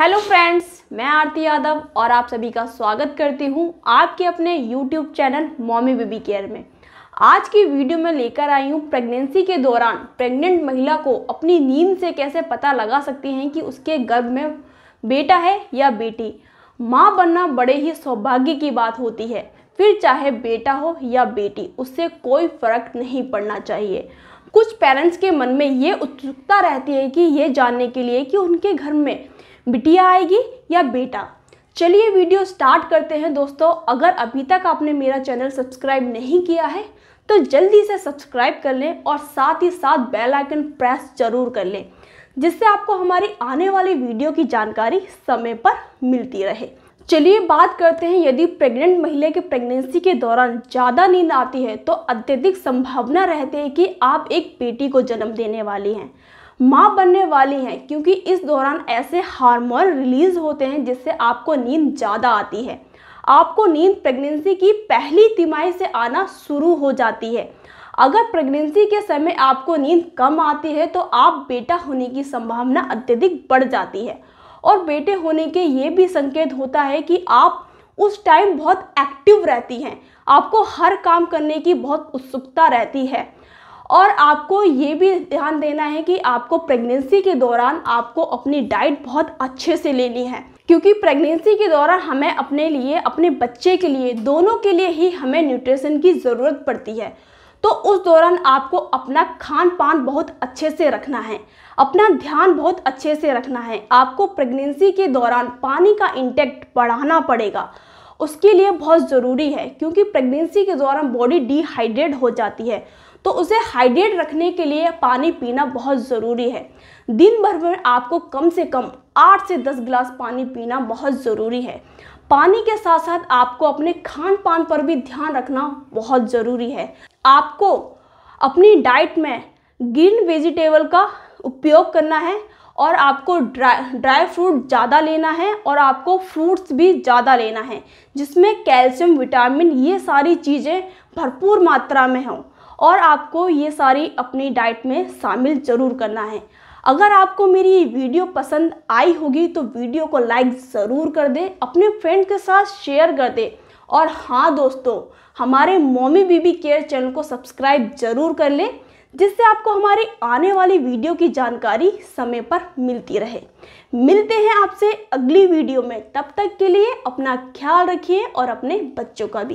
hello friends मैं आरती यादव और आप सभी का स्वागत करती हूँ आपके अपने YouTube channel mommy baby care में आज की वीडियो में लेकर आई हूँ प्रेगनेंसी के दौरान प्रेग्नेंट महिला को अपनी नींद से कैसे पता लगा सकती हैं कि उसके गर्भ में बेटा है या बेटी माँ बनना बड़े ही सौभाग्य की बात होती है फिर चाहे बेटा हो या बेटी उससे कोई फर्क नहीं पड़ना चाहिए कुछ पेरेंट्स के मन में ये उत्सुकता रहती है कि ये जानने के लिए कि उनके घर में बिटिया आएगी या बेटा चलिए वीडियो स्टार्ट करते हैं दोस्तों अगर अभी तक आपने मेरा चैनल सब्सक्राइब नहीं किया है तो जल्दी से सब्सक्राइब कर लें और साथ ही साथ बेल आइकन प्रेस जरूर कर लें जिससे आपको हमारी आने वाली वीडियो की जानकारी समय पर मिलती रहे चलिए बात करते हैं यदि प्रेग्नेंट महिला के प्रेगनेंसी के दौरान ज़्यादा नींद आती है तो अत्यधिक संभावना रहती है कि आप एक बेटी को जन्म देने वाली हैं माँ बनने वाली हैं क्योंकि इस दौरान ऐसे हार्मोन रिलीज होते हैं जिससे आपको नींद ज़्यादा आती है आपको नींद प्रेगनेंसी की पहली तिमाही से आना शुरू हो जाती है अगर प्रेगनेंसी के समय आपको नींद कम आती है तो आप बेटा होने की संभावना अत्यधिक बढ़ जाती है और बेटे होने के ये भी संकेत होता है कि आप उस टाइम बहुत एक्टिव रहती हैं आपको हर काम करने की बहुत उत्सुकता रहती है और आपको ये भी ध्यान देना है कि आपको प्रेगनेंसी के दौरान आपको अपनी डाइट बहुत अच्छे से लेनी है क्योंकि प्रेगनेंसी के दौरान हमें अपने लिए अपने बच्चे के लिए दोनों के लिए ही हमें न्यूट्रिशन की ज़रूरत पड़ती है तो उस दौरान आपको अपना खान पान बहुत अच्छे से रखना है अपना ध्यान बहुत अच्छे से रखना है आपको प्रेगनेंसी के दौरान पानी का इंटेक्ट बढ़ाना पड़ेगा उसके लिए बहुत ज़रूरी है क्योंकि प्रेगनेंसी के दौरान बॉडी डिहाइड्रेट हो जाती है तो उसे हाइड्रेट रखने के लिए पानी पीना बहुत ज़रूरी है दिन भर में आपको कम से कम आठ से दस गिलास पानी पीना बहुत ज़रूरी है पानी के साथ साथ आपको अपने खान पान पर भी ध्यान रखना बहुत ज़रूरी है आपको अपनी डाइट में ग्रीन वेजिटेबल का उपयोग करना है और आपको ड्राई ड्राई फ्रूट ज़्यादा लेना है और आपको फ्रूट्स भी ज़्यादा लेना है जिसमें कैल्शियम विटामिन ये सारी चीज़ें भरपूर मात्रा में हों और आपको ये सारी अपनी डाइट में शामिल ज़रूर करना है अगर आपको मेरी वीडियो पसंद आई होगी तो वीडियो को लाइक ज़रूर कर दें अपने फ्रेंड के साथ शेयर कर दें और हाँ दोस्तों हमारे मोमी बीबी केयर चैनल को सब्सक्राइब ज़रूर कर लें जिससे आपको हमारी आने वाली वीडियो की जानकारी समय पर मिलती रहे मिलते हैं आपसे अगली वीडियो में तब तक के लिए अपना ख्याल रखिए और अपने बच्चों का भी